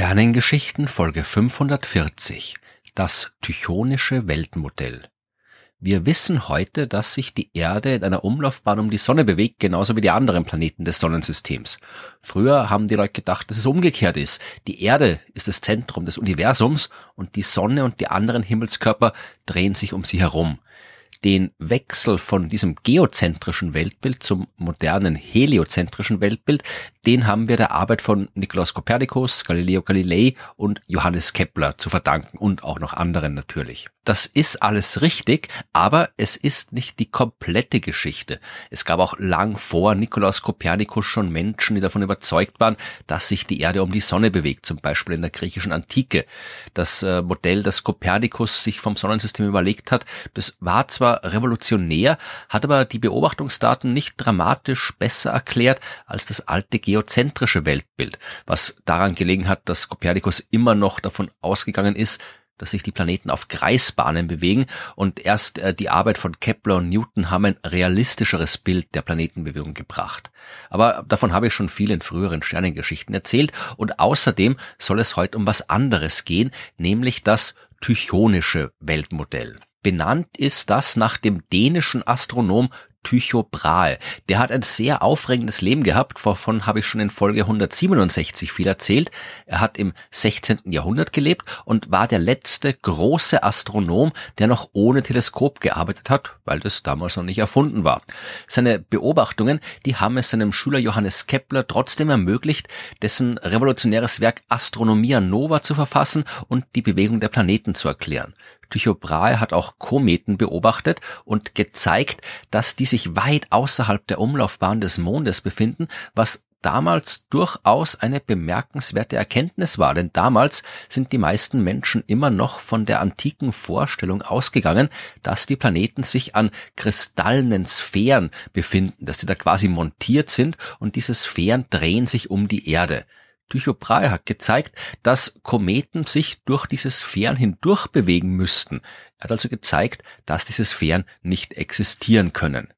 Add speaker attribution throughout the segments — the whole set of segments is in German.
Speaker 1: Sternengeschichten Folge 540 Das Tychonische Weltmodell. Wir wissen heute, dass sich die Erde in einer Umlaufbahn um die Sonne bewegt, genauso wie die anderen Planeten des Sonnensystems. Früher haben die Leute gedacht, dass es umgekehrt ist. Die Erde ist das Zentrum des Universums und die Sonne und die anderen Himmelskörper drehen sich um sie herum den Wechsel von diesem geozentrischen Weltbild zum modernen heliozentrischen Weltbild, den haben wir der Arbeit von Nikolaus Kopernikus, Galileo Galilei und Johannes Kepler zu verdanken und auch noch anderen natürlich. Das ist alles richtig, aber es ist nicht die komplette Geschichte. Es gab auch lang vor Nikolaus Kopernikus schon Menschen, die davon überzeugt waren, dass sich die Erde um die Sonne bewegt, zum Beispiel in der griechischen Antike. Das äh, Modell, das Kopernikus sich vom Sonnensystem überlegt hat, das war zwar war revolutionär, hat aber die Beobachtungsdaten nicht dramatisch besser erklärt als das alte geozentrische Weltbild, was daran gelegen hat, dass Kopernikus immer noch davon ausgegangen ist, dass sich die Planeten auf Kreisbahnen bewegen und erst äh, die Arbeit von Kepler und Newton haben ein realistischeres Bild der Planetenbewegung gebracht. Aber davon habe ich schon viel in früheren Sternengeschichten erzählt und außerdem soll es heute um was anderes gehen, nämlich das tychonische Weltmodell. Benannt ist das nach dem dänischen Astronom Tycho Brahe. Der hat ein sehr aufregendes Leben gehabt, wovon habe ich schon in Folge 167 viel erzählt. Er hat im 16. Jahrhundert gelebt und war der letzte große Astronom, der noch ohne Teleskop gearbeitet hat, weil das damals noch nicht erfunden war. Seine Beobachtungen, die haben es seinem Schüler Johannes Kepler trotzdem ermöglicht, dessen revolutionäres Werk Astronomia Nova zu verfassen und die Bewegung der Planeten zu erklären. Tycho Brahe hat auch Kometen beobachtet und gezeigt, dass die sich weit außerhalb der Umlaufbahn des Mondes befinden, was damals durchaus eine bemerkenswerte Erkenntnis war, denn damals sind die meisten Menschen immer noch von der antiken Vorstellung ausgegangen, dass die Planeten sich an kristallenen Sphären befinden, dass die da quasi montiert sind und diese Sphären drehen sich um die Erde. Tycho hat gezeigt, dass Kometen sich durch diese Sphären hindurch bewegen müssten. Er hat also gezeigt, dass diese Sphären nicht existieren können.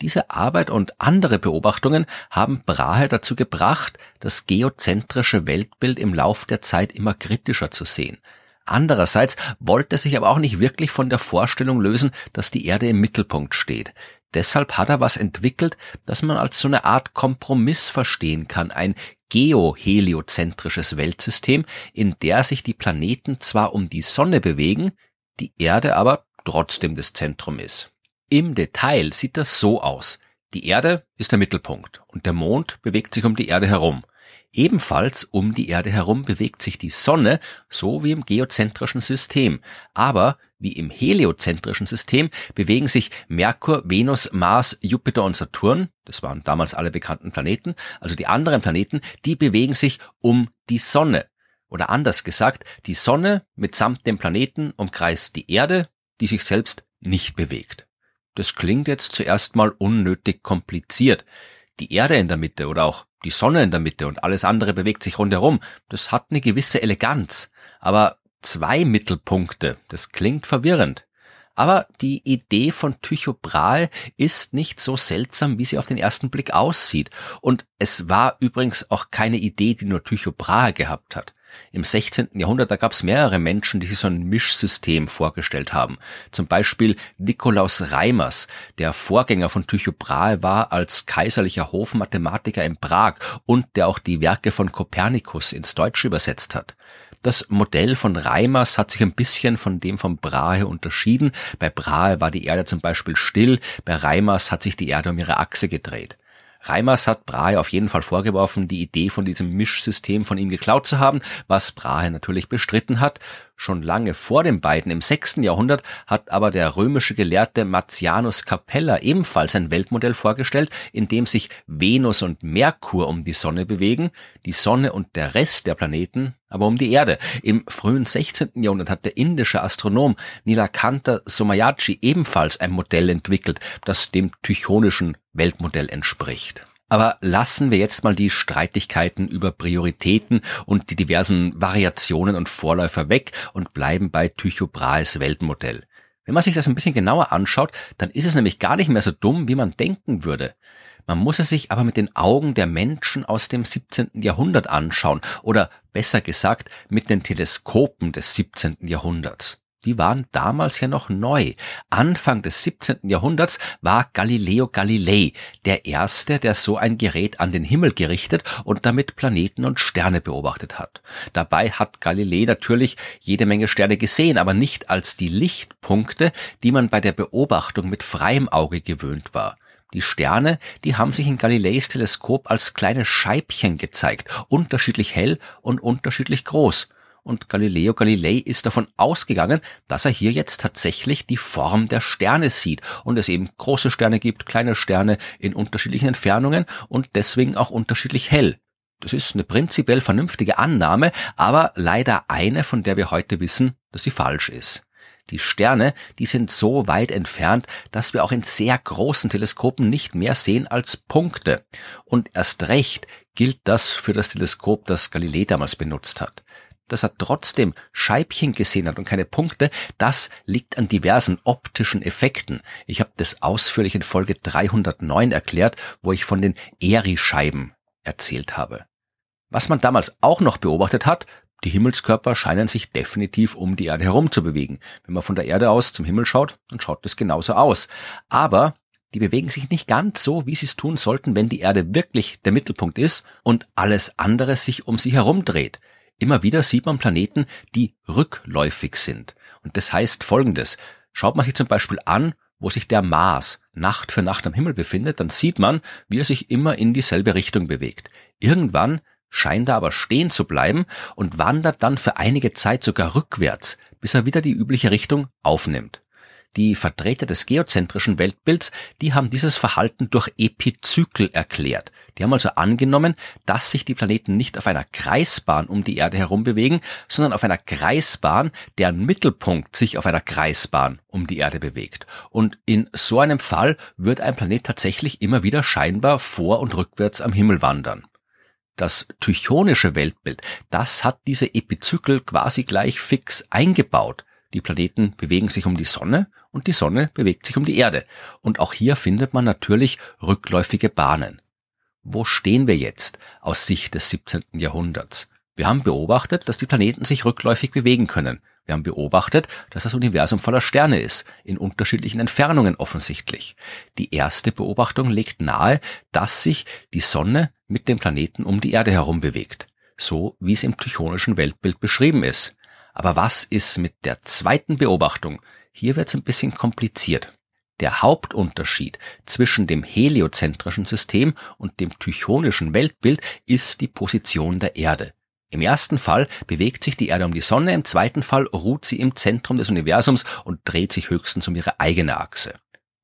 Speaker 1: Diese Arbeit und andere Beobachtungen haben Brahe dazu gebracht, das geozentrische Weltbild im Lauf der Zeit immer kritischer zu sehen. Andererseits wollte er sich aber auch nicht wirklich von der Vorstellung lösen, dass die Erde im Mittelpunkt steht. Deshalb hat er was entwickelt, das man als so eine Art Kompromiss verstehen kann, ein geoheliozentrisches Weltsystem, in der sich die Planeten zwar um die Sonne bewegen, die Erde aber trotzdem das Zentrum ist. Im Detail sieht das so aus. Die Erde ist der Mittelpunkt und der Mond bewegt sich um die Erde herum. Ebenfalls um die Erde herum bewegt sich die Sonne, so wie im geozentrischen System. Aber wie im heliozentrischen System bewegen sich Merkur, Venus, Mars, Jupiter und Saturn, das waren damals alle bekannten Planeten, also die anderen Planeten, die bewegen sich um die Sonne. Oder anders gesagt, die Sonne mitsamt dem Planeten umkreist die Erde, die sich selbst nicht bewegt. Das klingt jetzt zuerst mal unnötig kompliziert die Erde in der Mitte oder auch die Sonne in der Mitte und alles andere bewegt sich rundherum. Das hat eine gewisse Eleganz. Aber zwei Mittelpunkte, das klingt verwirrend. Aber die Idee von Tycho Brahe ist nicht so seltsam, wie sie auf den ersten Blick aussieht. Und es war übrigens auch keine Idee, die nur Tycho Brahe gehabt hat. Im 16. Jahrhundert, da gab es mehrere Menschen, die sich so ein Mischsystem vorgestellt haben. Zum Beispiel Nikolaus Reimers, der Vorgänger von Tycho Brahe war als kaiserlicher Hofmathematiker in Prag und der auch die Werke von Kopernikus ins Deutsche übersetzt hat. Das Modell von Reimers hat sich ein bisschen von dem von Brahe unterschieden. Bei Brahe war die Erde zum Beispiel still, bei Reimers hat sich die Erde um ihre Achse gedreht. Reimers hat Brahe auf jeden Fall vorgeworfen, die Idee von diesem Mischsystem von ihm geklaut zu haben, was Brahe natürlich bestritten hat. Schon lange vor den beiden, im 6. Jahrhundert, hat aber der römische Gelehrte Martianus Capella ebenfalls ein Weltmodell vorgestellt, in dem sich Venus und Merkur um die Sonne bewegen, die Sonne und der Rest der Planeten aber um die Erde. Im frühen 16. Jahrhundert hat der indische Astronom Nilakanta Somayaji ebenfalls ein Modell entwickelt, das dem tychonischen Weltmodell entspricht. Aber lassen wir jetzt mal die Streitigkeiten über Prioritäten und die diversen Variationen und Vorläufer weg und bleiben bei Tycho Brahes Weltmodell. Wenn man sich das ein bisschen genauer anschaut, dann ist es nämlich gar nicht mehr so dumm, wie man denken würde. Man muss es sich aber mit den Augen der Menschen aus dem 17. Jahrhundert anschauen oder besser gesagt mit den Teleskopen des 17. Jahrhunderts. Die waren damals ja noch neu. Anfang des 17. Jahrhunderts war Galileo Galilei der Erste, der so ein Gerät an den Himmel gerichtet und damit Planeten und Sterne beobachtet hat. Dabei hat Galilei natürlich jede Menge Sterne gesehen, aber nicht als die Lichtpunkte, die man bei der Beobachtung mit freiem Auge gewöhnt war. Die Sterne, die haben sich in Galileis Teleskop als kleine Scheibchen gezeigt, unterschiedlich hell und unterschiedlich groß. Und Galileo Galilei ist davon ausgegangen, dass er hier jetzt tatsächlich die Form der Sterne sieht und es eben große Sterne gibt, kleine Sterne in unterschiedlichen Entfernungen und deswegen auch unterschiedlich hell. Das ist eine prinzipiell vernünftige Annahme, aber leider eine, von der wir heute wissen, dass sie falsch ist. Die Sterne, die sind so weit entfernt, dass wir auch in sehr großen Teleskopen nicht mehr sehen als Punkte. Und erst recht gilt das für das Teleskop, das Galilei damals benutzt hat dass er trotzdem Scheibchen gesehen hat und keine Punkte, das liegt an diversen optischen Effekten. Ich habe das ausführlich in Folge 309 erklärt, wo ich von den Eri-Scheiben erzählt habe. Was man damals auch noch beobachtet hat, die Himmelskörper scheinen sich definitiv um die Erde herum zu bewegen. Wenn man von der Erde aus zum Himmel schaut, dann schaut das genauso aus. Aber die bewegen sich nicht ganz so, wie sie es tun sollten, wenn die Erde wirklich der Mittelpunkt ist und alles andere sich um sie herum dreht. Immer wieder sieht man Planeten, die rückläufig sind. Und das heißt folgendes. Schaut man sich zum Beispiel an, wo sich der Mars Nacht für Nacht am Himmel befindet, dann sieht man, wie er sich immer in dieselbe Richtung bewegt. Irgendwann scheint da aber stehen zu bleiben und wandert dann für einige Zeit sogar rückwärts, bis er wieder die übliche Richtung aufnimmt. Die Vertreter des geozentrischen Weltbilds, die haben dieses Verhalten durch Epizykel erklärt. Die haben also angenommen, dass sich die Planeten nicht auf einer Kreisbahn um die Erde herum bewegen, sondern auf einer Kreisbahn, deren Mittelpunkt sich auf einer Kreisbahn um die Erde bewegt. Und in so einem Fall wird ein Planet tatsächlich immer wieder scheinbar vor und rückwärts am Himmel wandern das tychonische Weltbild, das hat diese Epizykel quasi gleich fix eingebaut. Die Planeten bewegen sich um die Sonne und die Sonne bewegt sich um die Erde. Und auch hier findet man natürlich rückläufige Bahnen. Wo stehen wir jetzt aus Sicht des 17. Jahrhunderts? Wir haben beobachtet, dass die Planeten sich rückläufig bewegen können. Wir haben beobachtet, dass das Universum voller Sterne ist, in unterschiedlichen Entfernungen offensichtlich. Die erste Beobachtung legt nahe, dass sich die Sonne mit dem Planeten um die Erde herum bewegt, so wie es im tychonischen Weltbild beschrieben ist. Aber was ist mit der zweiten Beobachtung? Hier wird es ein bisschen kompliziert. Der Hauptunterschied zwischen dem heliozentrischen System und dem tychonischen Weltbild ist die Position der Erde. Im ersten Fall bewegt sich die Erde um die Sonne, im zweiten Fall ruht sie im Zentrum des Universums und dreht sich höchstens um ihre eigene Achse.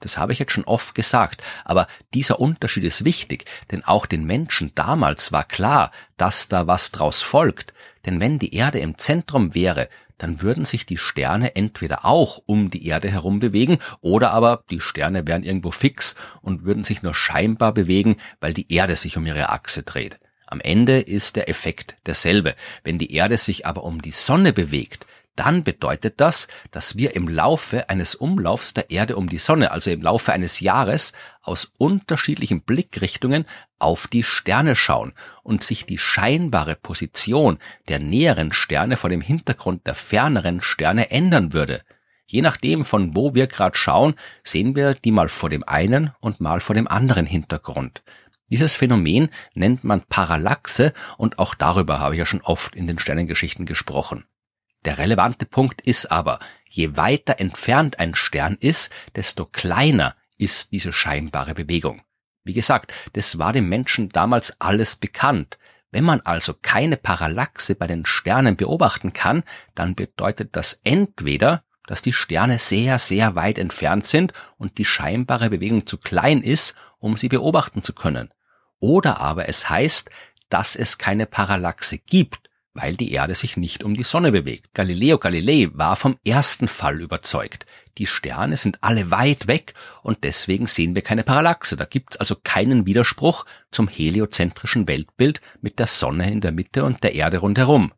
Speaker 1: Das habe ich jetzt schon oft gesagt, aber dieser Unterschied ist wichtig, denn auch den Menschen damals war klar, dass da was draus folgt, denn wenn die Erde im Zentrum wäre, dann würden sich die Sterne entweder auch um die Erde herum bewegen, oder aber die Sterne wären irgendwo fix und würden sich nur scheinbar bewegen, weil die Erde sich um ihre Achse dreht. Am Ende ist der Effekt derselbe. Wenn die Erde sich aber um die Sonne bewegt, dann bedeutet das, dass wir im Laufe eines Umlaufs der Erde um die Sonne, also im Laufe eines Jahres, aus unterschiedlichen Blickrichtungen auf die Sterne schauen und sich die scheinbare Position der näheren Sterne vor dem Hintergrund der ferneren Sterne ändern würde. Je nachdem, von wo wir gerade schauen, sehen wir die mal vor dem einen und mal vor dem anderen Hintergrund. Dieses Phänomen nennt man Parallaxe und auch darüber habe ich ja schon oft in den Sternengeschichten gesprochen. Der relevante Punkt ist aber, je weiter entfernt ein Stern ist, desto kleiner ist diese scheinbare Bewegung. Wie gesagt, das war dem Menschen damals alles bekannt. Wenn man also keine Parallaxe bei den Sternen beobachten kann, dann bedeutet das entweder, dass die Sterne sehr, sehr weit entfernt sind und die scheinbare Bewegung zu klein ist, um sie beobachten zu können. Oder aber es heißt, dass es keine Parallaxe gibt, weil die Erde sich nicht um die Sonne bewegt. Galileo Galilei war vom ersten Fall überzeugt. Die Sterne sind alle weit weg und deswegen sehen wir keine Parallaxe. Da gibt's also keinen Widerspruch zum heliozentrischen Weltbild mit der Sonne in der Mitte und der Erde rundherum.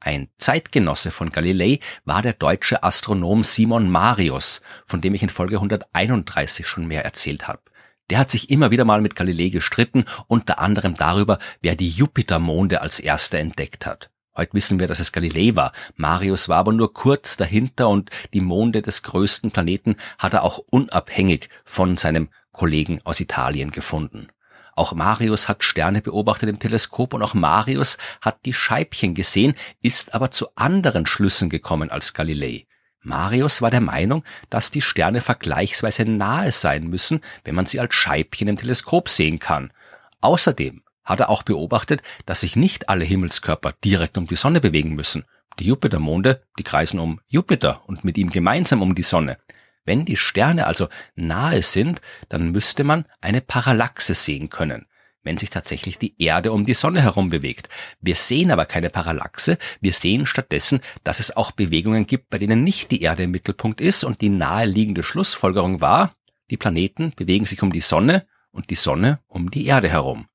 Speaker 1: Ein Zeitgenosse von Galilei war der deutsche Astronom Simon Marius, von dem ich in Folge 131 schon mehr erzählt habe. Der hat sich immer wieder mal mit Galilei gestritten, unter anderem darüber, wer die Jupitermonde als erster entdeckt hat. Heute wissen wir, dass es Galilei war. Marius war aber nur kurz dahinter und die Monde des größten Planeten hat er auch unabhängig von seinem Kollegen aus Italien gefunden. Auch Marius hat Sterne beobachtet im Teleskop und auch Marius hat die Scheibchen gesehen, ist aber zu anderen Schlüssen gekommen als Galilei. Marius war der Meinung, dass die Sterne vergleichsweise nahe sein müssen, wenn man sie als Scheibchen im Teleskop sehen kann. Außerdem hat er auch beobachtet, dass sich nicht alle Himmelskörper direkt um die Sonne bewegen müssen. Die Jupitermonde, die kreisen um Jupiter und mit ihm gemeinsam um die Sonne. Wenn die Sterne also nahe sind, dann müsste man eine Parallaxe sehen können wenn sich tatsächlich die Erde um die Sonne herum bewegt. Wir sehen aber keine Parallaxe, wir sehen stattdessen, dass es auch Bewegungen gibt, bei denen nicht die Erde im Mittelpunkt ist und die naheliegende Schlussfolgerung war, die Planeten bewegen sich um die Sonne und die Sonne um die Erde herum.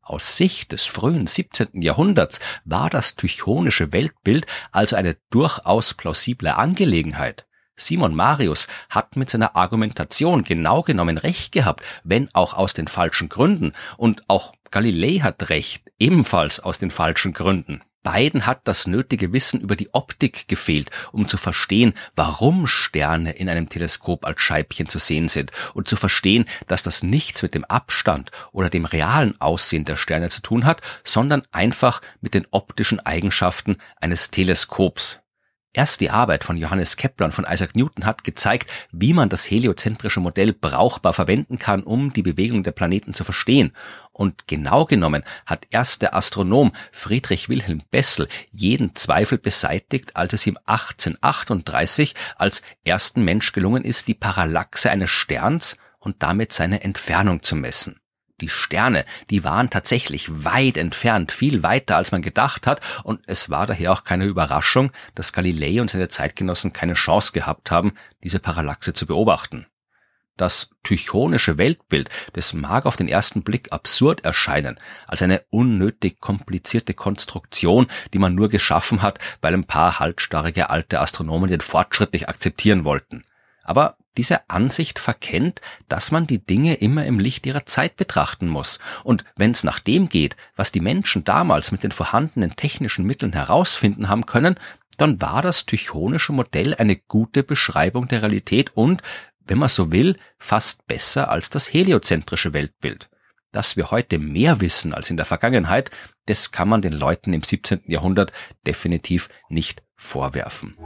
Speaker 1: Aus Sicht des frühen 17. Jahrhunderts war das tychonische Weltbild also eine durchaus plausible Angelegenheit. Simon Marius hat mit seiner Argumentation genau genommen recht gehabt, wenn auch aus den falschen Gründen. Und auch Galilei hat recht, ebenfalls aus den falschen Gründen. Beiden hat das nötige Wissen über die Optik gefehlt, um zu verstehen, warum Sterne in einem Teleskop als Scheibchen zu sehen sind und zu verstehen, dass das nichts mit dem Abstand oder dem realen Aussehen der Sterne zu tun hat, sondern einfach mit den optischen Eigenschaften eines Teleskops. Erst die Arbeit von Johannes Kepler und von Isaac Newton hat gezeigt, wie man das heliozentrische Modell brauchbar verwenden kann, um die Bewegung der Planeten zu verstehen. Und genau genommen hat erst der Astronom Friedrich Wilhelm Bessel jeden Zweifel beseitigt, als es ihm 1838 als ersten Mensch gelungen ist, die Parallaxe eines Sterns und damit seine Entfernung zu messen. Die Sterne, die waren tatsächlich weit entfernt, viel weiter als man gedacht hat, und es war daher auch keine Überraschung, dass Galilei und seine Zeitgenossen keine Chance gehabt haben, diese Parallaxe zu beobachten. Das tychonische Weltbild, das mag auf den ersten Blick absurd erscheinen, als eine unnötig komplizierte Konstruktion, die man nur geschaffen hat, weil ein paar haltstarrige alte Astronomen den fortschrittlich akzeptieren wollten. Aber diese Ansicht verkennt, dass man die Dinge immer im Licht ihrer Zeit betrachten muss, und wenn's nach dem geht, was die Menschen damals mit den vorhandenen technischen Mitteln herausfinden haben können, dann war das tychonische Modell eine gute Beschreibung der Realität und, wenn man so will, fast besser als das heliozentrische Weltbild. Dass wir heute mehr wissen als in der Vergangenheit, das kann man den Leuten im 17. Jahrhundert definitiv nicht vorwerfen.